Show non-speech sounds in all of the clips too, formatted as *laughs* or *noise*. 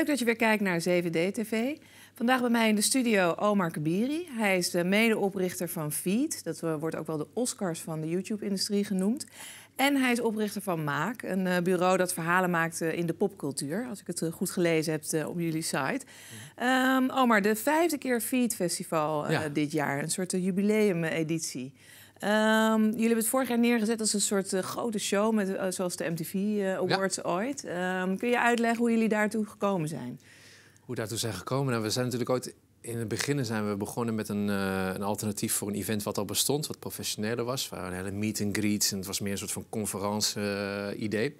Leuk dat je weer kijkt naar 7D-TV. Vandaag bij mij in de studio Omar Kabiri. Hij is de medeoprichter van Feed. Dat eh, wordt ook wel de Oscars van de YouTube-industrie genoemd. En hij is oprichter van Maak, een eh, bureau dat verhalen maakt eh, in de popcultuur. Als ik het goed gelezen heb op jullie site. Ehm, Omar, de vijfde keer Feed Festival dit jaar. Een soort jubileum-editie. Ehm, jullie hebben het vorig jaar neergezet als een soort eh, grote show, met, eh, zoals de MTV eh, Awards ooit. Ehm, kun je uitleggen hoe jullie daartoe gekomen zijn? Hoe daartoe zijn gekomen? Nou, we zijn natuurlijk ooit in het begin zijn we begonnen met een, een alternatief voor een event wat al bestond, wat professioneler was. We een hele meet and greets en het was meer een soort van conferentie idee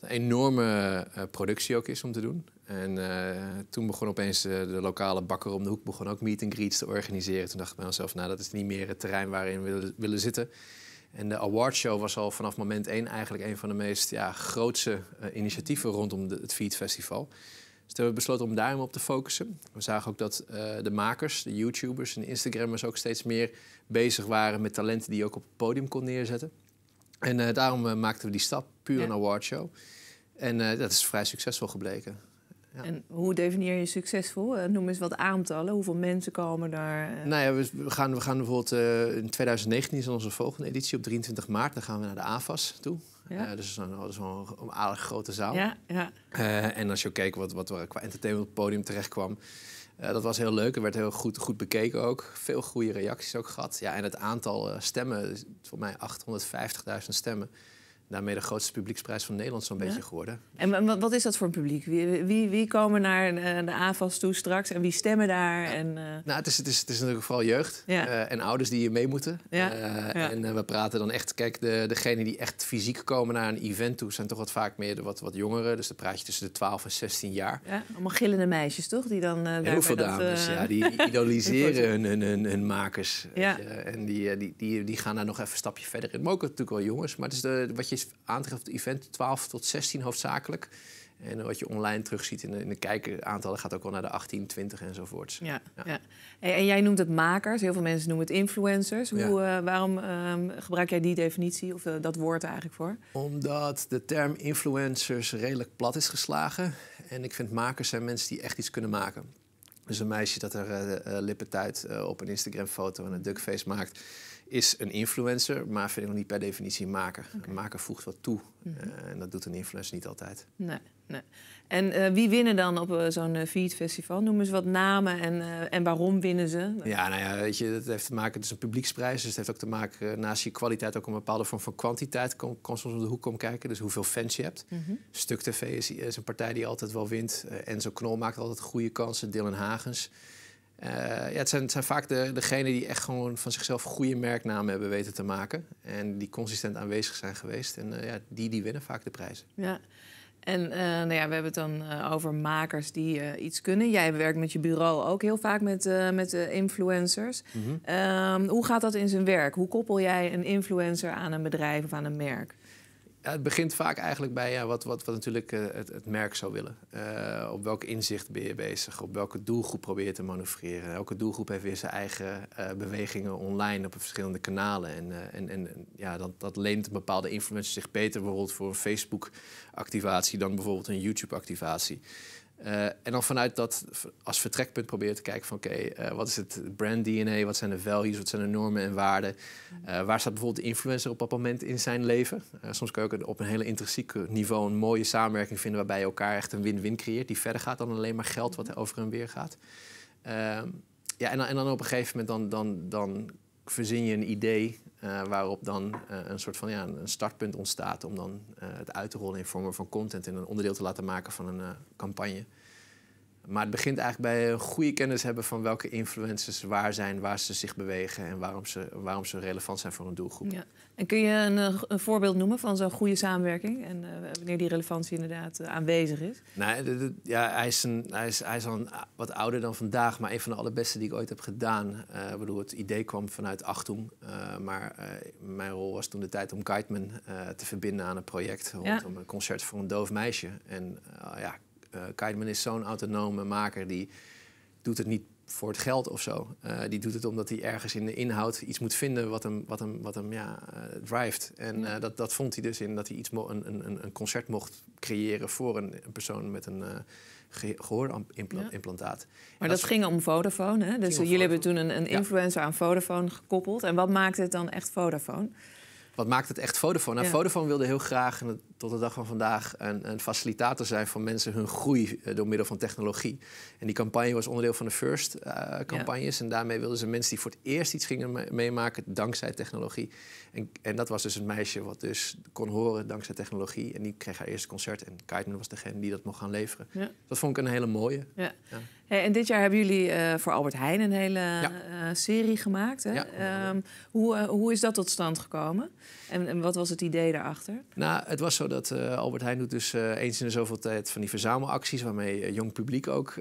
Een enorme productie ook is om te doen. En eh, toen begon opeens eh, de lokale bakker om de hoek begon ook meet and greets te organiseren. Toen dacht ik bij mezelf, nou dat is niet meer het terrein waarin we willen, willen zitten. En de awardshow was al vanaf moment één eigenlijk een van de meest ja, grootste eh, initiatieven rondom het Feed Festival. Dus toen hebben we besloten om daarom op te focussen. We zagen ook dat de makers, de YouTubers en Instagrammers ook steeds meer bezig waren met talenten die je ook op het podium kon neerzetten. En daarom maakten we die stap, puur ja. een awardshow. En dat is vrij succesvol gebleken. En hoe definieer je succesvol? Eh, noem eens wat aantallen. Hoeveel mensen komen daar? Eh? Nou ja, we gaan, we gaan bijvoorbeeld eh, in 2019 is onze volgende editie op 23 maart. Dan gaan we naar de AFAS toe. Ja. dus dat is een aardig grote zaal. Ja, ja. en als je ook kijkt wat, wat er qua entertainment podium terecht kwam. Uh, dat was heel leuk. Er werd heel goed, goed bekeken ook. Veel goede reacties ook gehad. Ja, en het aantal stemmen, voor mij 850.000 stemmen daarmee de grootste publieksprijs van Nederland zo'n beetje geworden. En wat is dat voor een publiek? Wie, wie, wie, komen naar eh, de AFAS toe straks en wie stemmen daar? En, eh, Nou, het is, het, is, het is natuurlijk vooral jeugd eh, en ouders die hier mee moeten. en we praten dan echt, kijk, de, degenen die echt fysiek komen naar een event toe... zijn toch wat vaak meer de wat, wat jongeren. Dus dan praat je tussen de 12 en 16 jaar. Ja, allemaal gillende meisjes, toch? Die dan, Heel veel dames, ja. Die *laughs* idoliseren hun, makers. En die, die, die, die gaan daar nog even een stapje verder in. Maar ook natuurlijk wel jongens. Maar het is de, wat je steeds aantreft het event, 12 tot 16 hoofdzakelijk. En wat je online terugziet in de, in de kijkeraantallen gaat ook al naar de 18, 20 enzovoorts. Ja, ja. En, jij noemt het makers, heel veel mensen noemen het influencers. Hoe, eh, waarom um, gebruik jij die definitie of eh, dat woord eigenlijk voor? Omdat de term influencers redelijk plat is geslagen. En ik vind makers zijn mensen die echt iets kunnen maken. Dus een meisje dat er uh, eh, tijd op een Instagram-foto en een duckface maakt is een influencer, maar vind ik nog niet per definitie maker. Een maker voegt wat toe. Mhm. Eh, en dat doet een influencer niet altijd. Nee, nee. En eh, wie winnen dan op eh, zo'n Feed Festival? Noemen ze wat namen en, en waarom winnen ze? Ja, nou ja, weet je, dat heeft te maken, het is een publieksprijs. Dus het heeft ook te maken, naast je kwaliteit, ook een bepaalde vorm van kwantiteit. Kan soms om de hoek komen kijken. Dus hoeveel fans je hebt. Mhm. Stuk TV is, een partij die altijd wel wint. Enzo Knol maakt altijd goede kansen. Dylan Hagens. Eh, ja, het, zijn, vaak de, degenen die echt gewoon van zichzelf goede merknamen hebben weten te maken. En die consistent aanwezig zijn geweest. En eh, ja, die, die winnen vaak de prijzen. Ja. En eh, nou ja, we hebben het dan over makers die iets kunnen. Jij werkt met je bureau ook heel vaak met, met influencers. Mhm. Ehm, hoe gaat dat in zijn werk? Hoe koppel jij een influencer aan een bedrijf of aan een merk? het begint vaak eigenlijk bij ja, wat, wat, wat natuurlijk eh, het, het, merk zou willen. Eh, op welk inzicht ben je bezig? Op welke doelgroep probeer je te manoeuvreren? Elke doelgroep heeft weer zijn eigen eh, bewegingen online op verschillende kanalen. En, en, en ja, dat, dat leent een bepaalde influencer zich beter bijvoorbeeld voor een Facebook-activatie dan bijvoorbeeld een YouTube-activatie. Eh, en dan vanuit dat als vertrekpunt proberen te kijken van oké, eh, wat is het brand DNA, wat zijn de values, wat zijn de normen en waarden. Mm-hmm. Eh, waar staat bijvoorbeeld de influencer op dat moment in zijn leven? soms kun je ook op een hele intrinsiek niveau een mooie samenwerking vinden waarbij je elkaar echt een win-win creëert die verder gaat dan alleen maar geld wat er mm-hmm. over en weer gaat. Ehm, ja, en dan, en dan op een gegeven moment dan, dan, dan verzin je een idee eh, waarop dan eh, een soort van ja, een startpunt ontstaat om dan eh, het uit te rollen in vormen van content en een onderdeel te laten maken van een campagne. Maar het begint eigenlijk bij een goede kennis hebben van welke influencers waar zijn, waar ze zich bewegen en waarom ze, waarom ze relevant zijn voor een doelgroep. Ja. En kun je een, eh, voorbeeld noemen van zo'n goede samenwerking en eh, wanneer die relevantie inderdaad eh, aanwezig is? Nee, nou, ja, hij, is een, hij, is, hij is al wat ouder dan vandaag, maar een van de allerbeste die ik ooit heb gedaan. Uh, bedoel, het idee kwam vanuit Achtung, maar mijn rol was toen de tijd om Kiteman te verbinden aan een project rondom een concert voor een doof meisje. En ja, uh, eh, Kaidman is zo'n autonome maker, die doet het niet voor het geld of zo. Eh, die doet het omdat hij ergens in de inhoud iets moet vinden wat hem, wat hem, wat hem ja, uh, eh, drijft. En dat, dat vond hij dus in dat hij iets een, een, een concert mocht creëren voor een, persoon met een gehoorimplantaat. Maar dat, ging om Vodafone, hè? Dus jullie hebben toen een, een influencer aan Vodafone gekoppeld. En wat maakte het dan echt Vodafone? wat maakt het echt Vodafone? Nou, Vodafone wilde heel graag tot de dag van vandaag een, een facilitator zijn van mensen hun groei eh, door middel van technologie. En die campagne was onderdeel van de First-campagnes. Eh, en daarmee wilden ze mensen die voor het eerst iets gingen meemaken dankzij technologie. En, en, dat was dus een meisje wat dus kon horen dankzij technologie. En die kreeg haar eerste concert. En Kaiden was degene die dat mocht gaan leveren. Dat vond ik een hele mooie. Ja. Eh, en dit jaar hebben jullie eh, voor Albert Heijn een hele eh, serie gemaakt. Hè? Ehm, hoe, hoe is dat tot stand gekomen? En, en, wat was het idee daarachter? Nou, het was zo dat Albert Heijn doet dus eens in de zoveel tijd van die verzamelacties... waarmee jong publiek ook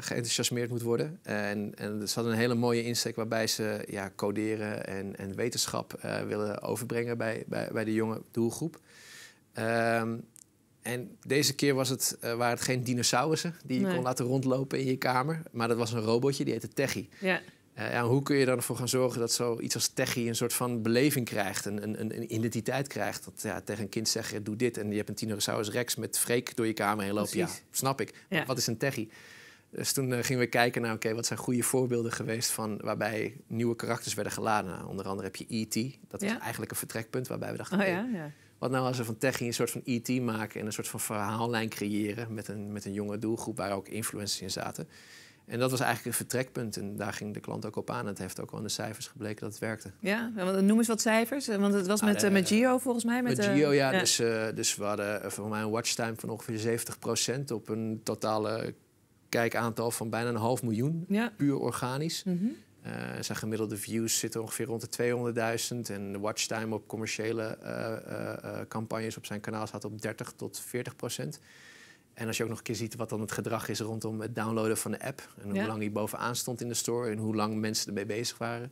geenthousiasmeerd moet worden. En, en ze hadden een hele mooie insteek waarbij ze ja, coderen en, en wetenschap willen overbrengen... Bij, bij, bij de jonge doelgroep. Ehm, en deze keer was het, uh, waren het geen dinosaurussen die je kon laten rondlopen in je kamer. Maar dat was een robotje, die heette Techie. Ja. Eh, ja, hoe kun je dan ervoor gaan zorgen dat zoiets als techie een soort van beleving krijgt, een, een, een identiteit krijgt? Dat ja, tegen een kind zeggen, doe dit. En je hebt een dinosaurus Rex met freak door je kamer heen lopen. Ja, snap ik. Wat is een techie? Dus toen eh, gingen we kijken naar, oké, wat zijn goede voorbeelden geweest van waarbij nieuwe karakters werden geladen. Nou, onder andere heb je E.T. Dat was eigenlijk een vertrekpunt waarbij we dachten, oh, hey, wat nou als we van techie een soort van ET maken en een soort van verhaallijn creëren met een, met een jonge doelgroep waar ook influencers in zaten. En dat was eigenlijk een vertrekpunt. En daar ging de klant ook op aan. Het heeft ook al in de cijfers gebleken dat het werkte. Ja, noem eens wat cijfers. Want het was ah, met, eh, met eh, Gio volgens mij. Met, met eh, Gio, ja. Dus, dus we hadden voor mij een watchtime van ongeveer 70% op een totale kijkaantal van bijna een half miljoen. Puur organisch. Mm eh, zijn gemiddelde views zitten ongeveer rond de 200.000. En de watchtime op commerciële eh, eh, campagnes op zijn kanaal staat op 30 tot 40 procent. En als je ook nog een keer ziet wat dan het gedrag is rondom het downloaden van de app. En hoe lang die bovenaan stond in de store en hoe lang mensen ermee bezig waren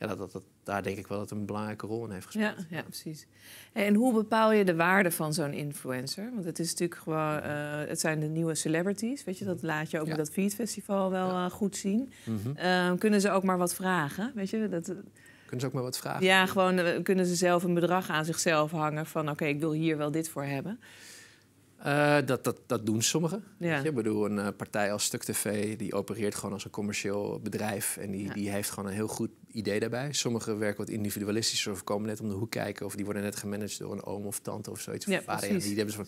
ja, dat, dat, dat, daar denk ik wel dat een belangrijke rol in heeft gespeeld. Ja, ja precies. En hoe bepaal je de waarde van zo'n influencer? Want het is natuurlijk gewoon, mhm. eh, het zijn de nieuwe celebrities, weet je, dat mhm. laat je ook ja. dat feedfestival Festival wel eh, goed zien. Mhm. Ehm, kunnen ze ook maar wat vragen, weet je? Dat, eh, kunnen ze ook maar wat vragen? Ja, gewoon kunnen ze zelf een bedrag aan zichzelf hangen van, oké, ik wil hier wel dit voor hebben. dat, dat, dat doen sommigen. Ja. Ik bedoel, een partij als Stuk TV die opereert gewoon als een commercieel bedrijf. En die, die heeft gewoon een heel goed idee daarbij. Sommigen werken wat individualistischer of komen net om de hoek kijken. Of die worden net gemanaged door een oom of tante of zoiets. Ja, precies, en, die hebben van,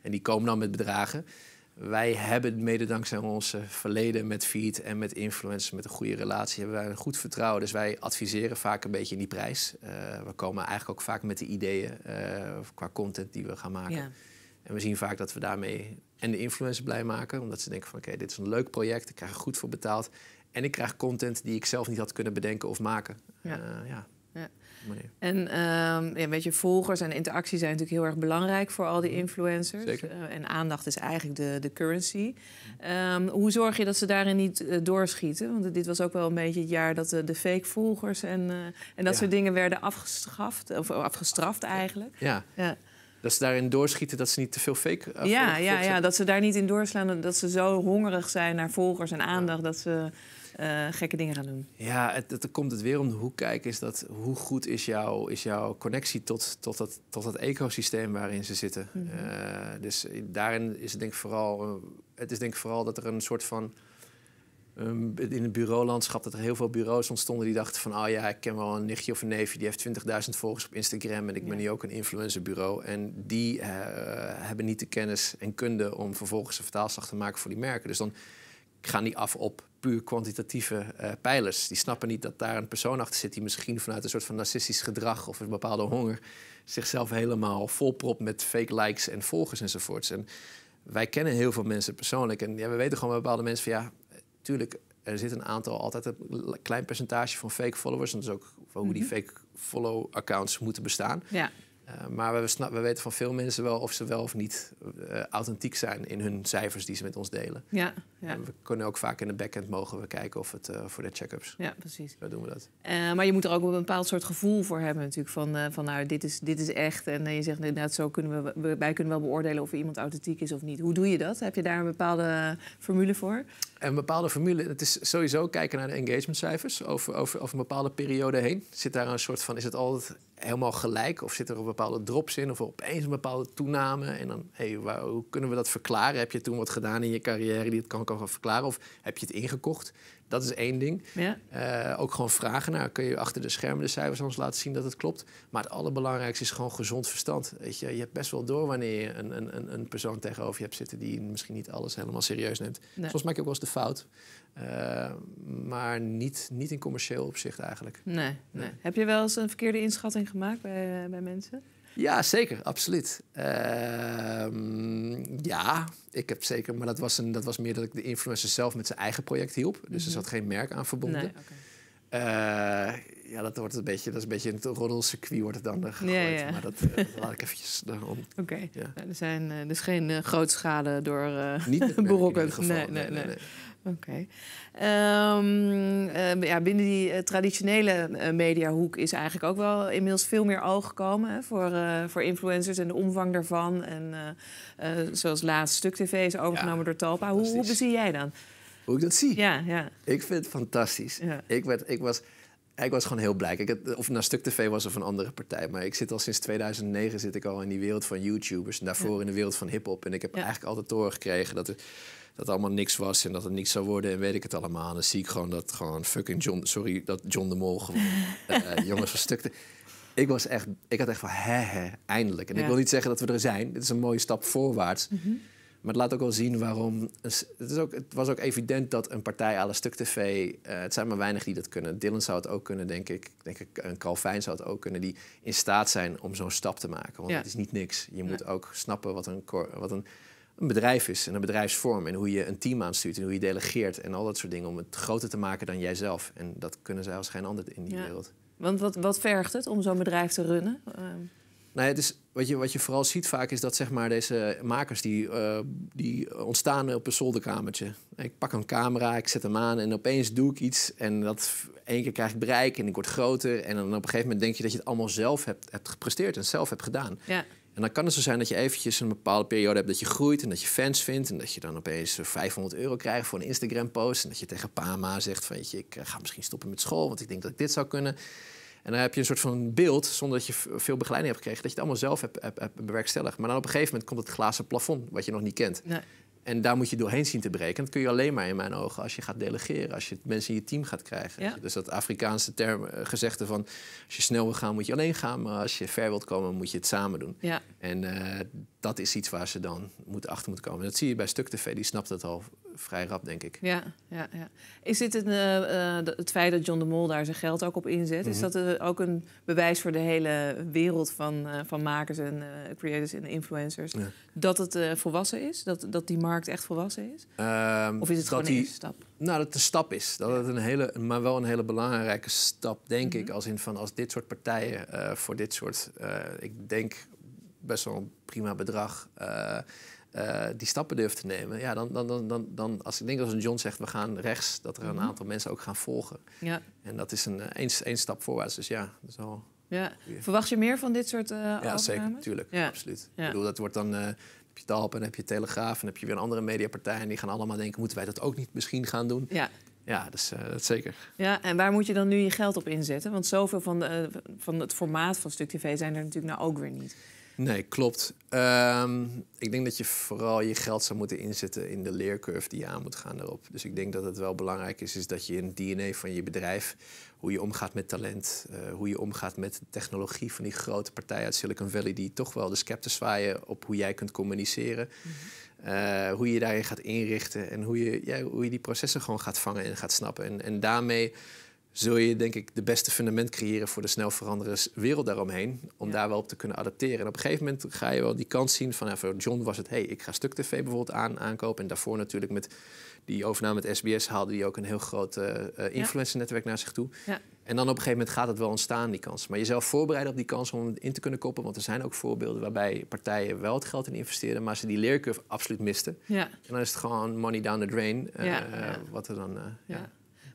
en die komen dan met bedragen. Wij hebben mede dankzij onze verleden met feed en met influencers, met een goede relatie, hebben wij een goed vertrouwen. Dus wij adviseren vaak een beetje in die prijs. Eh, we komen eigenlijk ook vaak met de ideeën uh, qua content die we gaan maken. Ja. En we zien vaak dat we daarmee en de influencers blij maken. Omdat ze denken van oké, dit is een leuk project, ik krijg er goed voor betaald. En ik krijg content die ik zelf niet had kunnen bedenken of maken. Ja. Eh, ja. ja. En ehm, ja, weet je, volgers en interactie zijn natuurlijk heel erg belangrijk voor al die mhm. influencers. Zeker. Eh, en aandacht is eigenlijk de, de currency. Ehm, hoe zorg je dat ze daarin niet eh, doorschieten? Want dit was ook wel een beetje het jaar dat de fake volgers en, en dat ja. soort dingen werden afgestraft. Of afgestraft eigenlijk. ja. Dat ze daarin doorschieten dat ze niet te veel fake. ja, ja, ja, dat ze daar niet in doorslaan. Dat ze zo hongerig zijn naar volgers en aandacht. Dat ze eh, gekke dingen gaan doen. Ja, het, het, komt het weer om de hoek kijken. Is dat, hoe goed is, jouw is jouw connectie tot, tot, dat, tot dat ecosysteem waarin ze zitten? Mhm. Eh, dus daarin is het denk ik vooral... Eh, het is denk ik vooral dat er een soort van... Ehm, in het bureaulandschap dat er heel veel bureaus ontstonden die dachten van... oh ja, ik ken wel een nichtje of een neefje, die heeft 20.000 volgers op Instagram... en ik ben nu ook een influencerbureau. En die hebben niet de kennis en kunde om vervolgens een vertaalslag te maken voor die merken. Dus dan gaan die af op puur kwantitatieve eh, pijlers. Die snappen niet dat daar een persoon achter zit die misschien vanuit een soort van narcistisch gedrag of een bepaalde honger zichzelf helemaal volpropt met fake likes en volgers enzovoorts. En wij kennen heel veel mensen persoonlijk en ja, we weten gewoon bij bepaalde mensen van ja, tuurlijk, er zit een aantal, altijd een klein percentage van fake followers. En dat is ook hoe die mhm. fake follow accounts moeten bestaan. Ja. Eh, maar we, we, weten van veel mensen wel of ze wel of niet eh, authentiek zijn in hun cijfers die ze met ons delen. Ja, ja. We kunnen ook vaak in de backend mogen we kijken of het eh, voor de check-ups. Ja, precies. Zo doen we dat. maar je moet er ook een bepaald soort gevoel voor hebben natuurlijk. Van, van nou, dit is, dit is echt. En je zegt inderdaad, nou, zo kunnen we, wij kunnen wel beoordelen of iemand authentiek is of niet. Hoe doe je dat? Heb je daar een bepaalde formule voor? Een bepaalde formule, het is sowieso kijken naar de engagementcijfers over, over, over een bepaalde periode heen. Zit daar een soort van, is het altijd helemaal gelijk of zit er op een bepaalde drops in of opeens een bepaalde toename. En dan, hey, waar, hoe kunnen we dat verklaren? Heb je toen wat gedaan in je carrière die het kan, kan verklaren? Of heb je het ingekocht? Dat is één ding. Ja. Eh, ook gewoon vragen naar. Kun je achter de schermen de cijfers ons laten zien dat het klopt? Maar het allerbelangrijkste is gewoon gezond verstand. Weet je, je hebt best wel door wanneer je een, een, een persoon tegenover je hebt zitten die misschien niet alles helemaal serieus neemt. Nee. Soms maak je ook wel eens de fout eh, maar niet, niet in commercieel opzicht eigenlijk. Nee, nee. Heb je wel eens een verkeerde inschatting gemaakt bij, eh, bij mensen? Ja, zeker, absoluut. Ehm, ja, ik heb zeker, maar dat was, een, dat was meer dat ik de influencer zelf met zijn eigen project hielp. Dus mm -hmm. er mhm. zat geen merk aan verbonden. Nee, eh, ja, dat wordt een beetje, dat is een beetje een roddelcircuit wordt het dan genoemd eh, gegooid. Maar eh, dat, laat ik eventjes daarom. *laughs* Oké, nou, er zijn dus geen grootschade door Niet *laughs* berokkend. Nee, nee, nee. nee, Oké. Ehm, ja, binnen die traditionele mediahoek is eigenlijk ook wel inmiddels veel meer oog gekomen voor, voor influencers en de omvang daarvan. En zoals laatst Stuk TV is overgenomen door Talpa. Hoe, hoe bezie jij dan? hoe ik dat zie. Ja, ja. Ik vind het fantastisch. Ja. Ik, werd, ik, was, ik was gewoon heel blij. Ik of naar Stuk TV was of een andere partij. Maar ik zit al sinds 2009 zit ik al in die wereld van YouTubers. En daarvoor in de wereld van hip-hop. En ik heb eigenlijk altijd doorgekregen dat er dat allemaal niks was en dat het niks zou worden en weet ik het allemaal. En dan zie ik gewoon dat gewoon fucking John, sorry, dat John de Mol gewoon uh, *laughs* jongens verstukte. Ik was echt, ik had echt van hè, hè eindelijk. En ik wil niet zeggen dat we er zijn. Dit is een mooie stap voorwaarts. Mhm. Maar het laat ook wel zien waarom. Het, is ook, was ook evident dat een partij aan een stuk TV. Eh, het zijn maar weinig die dat kunnen. Dylan zou het ook kunnen, denk ik. Denk ik een Kalfijn zou het ook kunnen. Die in staat zijn om zo'n stap te maken. Want het is niet niks. Je moet ook snappen wat een. Wat een een bedrijf is en een bedrijfsvorm en hoe je een team aanstuurt en hoe je delegeert en al dat soort dingen om het groter te maken dan jijzelf. En dat kunnen zij als geen ander in die wereld. Want wat, wat vergt het om zo'n bedrijf te runnen? Ehm, nou het is, wat, je, wat je vooral ziet vaak is dat zeg maar, deze makers die, eh, die ontstaan op een zolderkamertje. Ik pak een camera, ik zet hem aan en opeens doe ik iets. En dat één keer krijg ik bereik en ik word groter. En dan op een gegeven moment denk je dat je het allemaal zelf hebt, hebt gepresteerd en zelf hebt gedaan. Ja. En dan kan het zo zijn dat je eventjes een bepaalde periode hebt dat je groeit en dat je fans vindt. En dat je dan opeens 500 euro krijgt voor een Instagram post. En dat je tegen Pama zegt van, weet je, ik eh, ga misschien stoppen met school, want ik denk dat ik dit zou kunnen. En dan heb je een soort van beeld, zonder dat je veel begeleiding hebt gekregen, dat je het allemaal zelf hebt, bewerkstelligd. Maar dan op een gegeven moment komt het glazen plafond, wat je nog niet kent. Nee. En daar moet je doorheen zien te breken. Dat kun je alleen maar in mijn ogen als je gaat delegeren, als je mensen in je team gaat krijgen. Dus dat Afrikaanse term, eh, gezegde van als je snel wil gaan, moet je alleen gaan. Maar als je ver wilt komen, moet je het samen doen. Ja. En eh, dat is iets waar ze dan moet, achter moeten komen. Dat zie je bij Stuk TV, die snapt dat al vrij rap, denk ik. Ja, ja, ja. Is dit een, eh, eh, het feit dat John de Mol daar zijn geld ook op inzet... is mhm. dat eh, ook een bewijs voor de hele wereld van, van makers en creators en influencers... dat het volwassen is? Dat, dat die markt echt volwassen is? Ehm, of is het gewoon een stap? Nou, dat het een stap is. Dat het een hele, maar wel een hele belangrijke stap, denk mhm. ik. Als in van als dit soort partijen voor dit soort... ik denk best wel een prima bedrag. Eh, eh, die stappen durft te nemen. Ja, dan, dan, dan, dan, dan, als ik denk als een John zegt, we gaan rechts, dat er een mhm. aantal mensen ook gaan volgen. Ja. En dat is een eh, één stap voorwaarts. Dus ja, dat is al. Ja. Verwacht je meer van dit soort uh, Ja, zeker, natuurlijk. Absoluut. Ik bedoel, dat wordt dan. Uh, heb je Talp en heb je Telegraaf en heb je weer een andere mediapartij. En die gaan allemaal denken, moeten wij dat ook niet misschien gaan doen? Ja, ja dus, dat zeker. Ja, en waar moet je dan nu je geld op inzetten? Want zoveel van, de, van het formaat van Stuk TV zijn er natuurlijk nou ook weer niet. Nee, klopt. Ehm, ik denk dat je vooral je geld zou moeten inzetten in de leercurve die je aan moet gaan erop. Dus ik denk dat het wel belangrijk is, is dat je in het DNA van je bedrijf, hoe je omgaat met talent, eh, hoe je omgaat met de technologie van die grote partijen uit Silicon Valley, die toch wel de scepter zwaaien op hoe jij kunt communiceren. Mhm. Eh, hoe je daarin gaat inrichten en hoe je, ja, hoe je die processen gewoon gaat vangen en gaat snappen. En, en daarmee zul je denk ik de beste fundament creëren voor de snel veranderende wereld daaromheen. Om daar wel op te kunnen adapteren. En op een gegeven moment ga je wel die kans zien van, nou, voor John was het, hey, ik ga stuk tv bijvoorbeeld aan, aankopen. En daarvoor natuurlijk met die overname met SBS haalde die ook een heel groot uh, influencernetwerk naar zich toe. Ja. En dan op een gegeven moment gaat het wel ontstaan, die kans. Maar jezelf voorbereiden op die kans om het in te kunnen koppelen. Want er zijn ook voorbeelden waarbij partijen wel het geld in investeren, maar ze die leercurve absoluut misten. Ja. En dan is het gewoon money down the drain. Eh, ja, Wat er dan. ja.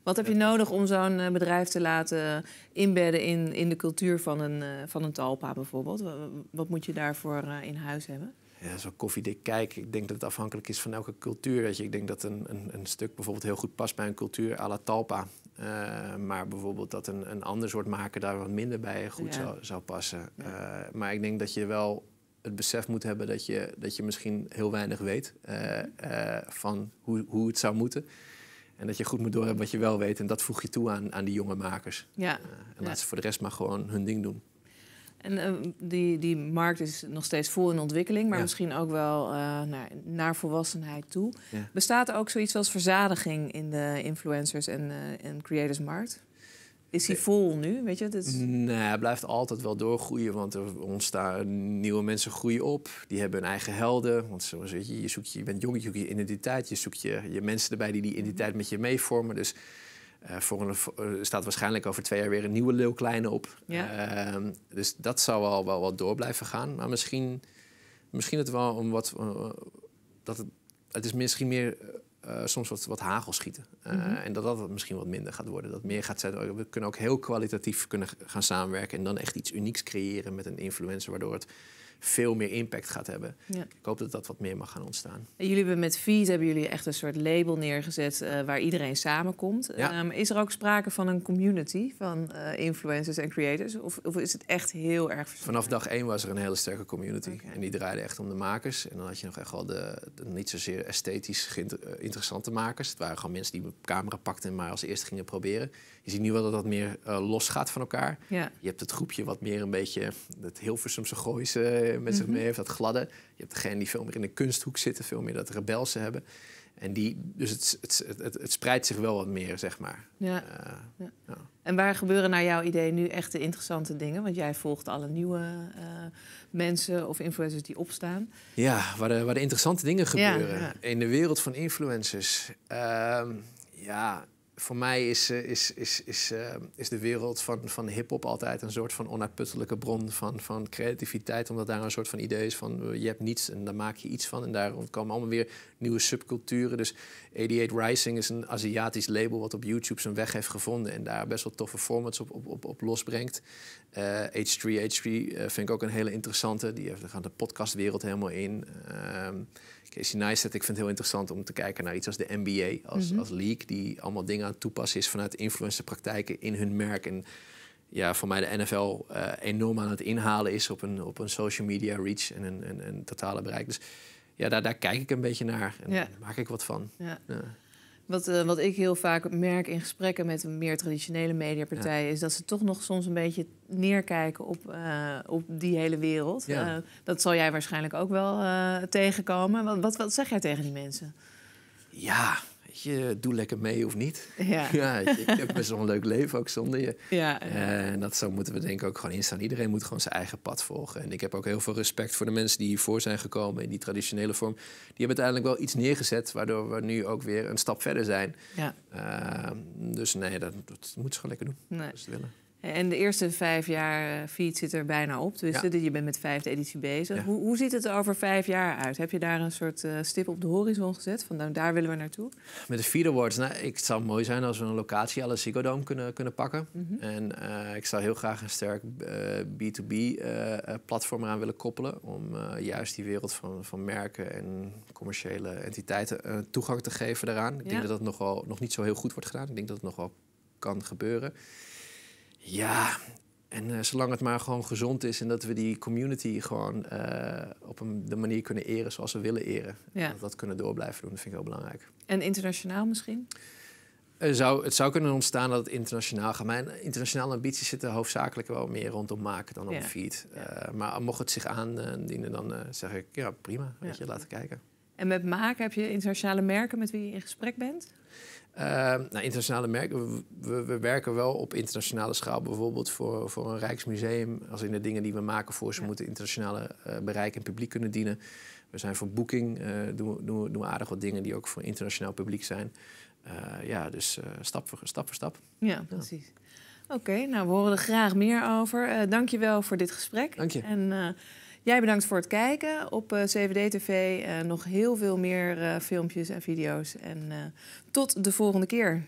Wat heb je nodig om zo'n eh, bedrijf te laten inbedden in, in de cultuur van een, eh, van een talpa bijvoorbeeld? Wat, moet je daarvoor eh, in huis hebben? Ja, zo koffiedik kijken. Ik denk dat het afhankelijk is van elke cultuur. je. Ik denk dat een, een, een stuk bijvoorbeeld heel goed past bij een cultuur à la talpa. maar bijvoorbeeld dat een, een ander soort maken daar wat minder bij goed zou, zou passen. maar ik denk dat je wel het besef moet hebben dat je, dat je misschien heel weinig weet van hoe, hoe het zou moeten. En dat je goed moet doorhebben wat je wel weet. En dat voeg je toe aan, aan die jonge makers. Ja. Eh, en laat ze voor de rest maar gewoon hun ding doen. En eh, die, die markt is nog steeds vol in ontwikkeling, maar misschien ook wel eh, naar, naar, volwassenheid toe. Bestaat er ook zoiets als verzadiging in de influencers- en, uh, en markt? Is hij vol nu? Weet je, is... Nee, hij blijft altijd wel doorgroeien, want er ontstaan nieuwe mensen groeien op. Die hebben hun eigen helden. Want zoals je, je, zoekt, je bent jong, je zoekt je identiteit, je zoekt je, je mensen erbij die die mhm. identiteit met je meevormen. Dus uh, voor een, staat waarschijnlijk over twee jaar weer een nieuwe Leeuw Kleine op. Ja. Ehm, dus dat zou wel, wel, wat door blijven gaan. Maar misschien, misschien het wel om wat. Eh, dat het is misschien meer eh, eh, soms wat, hagel schieten. Eh, mhm. En dat dat misschien wat minder gaat worden. Dat meer gaat zijn, oh, we kunnen ook heel kwalitatief kunnen gaan samenwerken en dan echt iets unieks creëren met een influencer, waardoor het veel meer impact gaat hebben. Ik hoop dat dat wat meer mag gaan ontstaan. Jullie hebben met Feed hebben jullie echt een soort label neergezet eh, waar iedereen samenkomt. Ehm, is er ook sprake van een community van eh, influencers en creators? Of, of, is het echt heel erg Vanaf dag één was er een hele sterke community. En die draaide echt om de makers. En dan had je nog echt wel de, de niet zozeer esthetisch eh, interessante makers. Het waren gewoon mensen die een camera pakten en maar als eerste gingen proberen. Je ziet nu wel dat dat meer uh, eh, los gaat van elkaar. Ja. Je hebt het groepje wat meer een beetje dat Hilversumse gooise eh, met zich mhm. mee heeft, dat gladde. Je hebt degene die veel meer in de kunsthoek zitten, veel meer dat rebelse hebben. En die, dus het, het, het, het, spreidt zich wel wat meer, zeg maar. Eh, ja. ja. En waar gebeuren naar jouw idee nu echt de interessante dingen? Want jij volgt alle nieuwe mensen of influencers die opstaan. Ja, waar de, waar de interessante dingen gebeuren. in de wereld van influencers. Ehm, ja, voor mij is, eh, is, is, is, eh, is de wereld van, van hip-hop altijd een soort van onuitputtelijke bron van, van creativiteit. Omdat daar een soort van idee is van eh, je hebt niets en daar maak je iets van. En daar komen allemaal weer nieuwe subculturen. Dus 88 Rising is een Aziatisch label wat op YouTube zijn weg heeft gevonden. En daar best wel toffe formats op, op, op losbrengt. H3, eh, H3 eh, vind ik ook een hele interessante. Die heeft, gaat de podcastwereld helemaal in. Ehm, Casey Neistat, ik vind het heel interessant om te kijken naar iets als de NBA. Als, mm als league die allemaal dingen aan het toepassen is vanuit influencerpraktijken in hun merk. En ja, voor mij de NFL eh, enorm aan het inhalen is op een, op een social media reach en een, totale bereik. Dus ja, daar, daar kijk ik een beetje naar en daar maak ik wat van. Ja. Wat, eh, wat ik heel vaak merk in gesprekken met meer traditionele mediapartijen... is dat ze toch nog soms een beetje neerkijken op, eh, op die hele wereld. Eh, dat zal jij waarschijnlijk ook wel tegenkomen. Wat, wat, wat zeg jij tegen die mensen? Ja, je, doe lekker mee of niet. Ja. *laughs* ja ik, heb best wel een leuk leven ook zonder je. Ja. Eh, en dat zo moeten we denk ik ook gewoon instaan. Iedereen moet gewoon zijn eigen pad volgen. En ik heb ook heel veel respect voor de mensen die hiervoor zijn gekomen in die traditionele vorm. Die hebben uiteindelijk wel iets neergezet, waardoor we nu ook weer een stap verder zijn. Ja. Ehm, dus nee, dat, dat moeten ze gewoon lekker doen. Nee. Als ze willen. En de eerste vijf jaar eh, feed zit er bijna op. Dus je bent met vijfde editie bezig. Hoe, hoe, ziet het er over vijf jaar uit? Heb je daar een soort eh, stip op de horizon gezet? Van nou, daar willen we naartoe? Met de vierde Awards, nou, ik, het zou mooi zijn als we een locatie à Dome kunnen, kunnen pakken. Mhm. En eh, ik zou heel graag een sterk B2B-platform aan willen koppelen. Om juist die wereld van, van merken en commerciële entiteiten toegang te geven daaraan. Ik denk dat dat nogal nog niet zo heel goed wordt gedaan. Ik denk dat het nog wel kan gebeuren. Ja, en eh, zolang het maar gewoon gezond is en dat we die community gewoon eh, op een, de manier kunnen eren zoals we willen eren. En dat, dat kunnen door blijven doen, dat vind ik heel belangrijk. En internationaal misschien? Eh, zou, het zou kunnen ontstaan dat het internationaal gaat. Mijn internationale ambities zitten hoofdzakelijk wel meer rondom maken dan op feed. maar mocht het zich aandienen, dan zeg ik ja, prima. Weet we laten kijken. En met maken heb je internationale merken met wie je in gesprek bent? Eh, nou, internationale merken, we, we, werken wel op internationale schaal. Bijvoorbeeld voor, voor een Rijksmuseum. Als in de dingen die we maken voor ze moeten internationale eh, bereik en publiek kunnen dienen. We zijn voor boeking, eh, doen, doen, doen, we aardig wat dingen die ook voor internationaal publiek zijn. ja, dus stap, voor, stap voor stap. Ja, precies. Oké, nou we horen er graag meer over. Dank je wel voor dit gesprek. Dank je. Jij bedankt voor het kijken. Op uh, eh, CVD-TV uh, eh, nog heel veel meer eh, filmpjes en video's. En tot de volgende keer.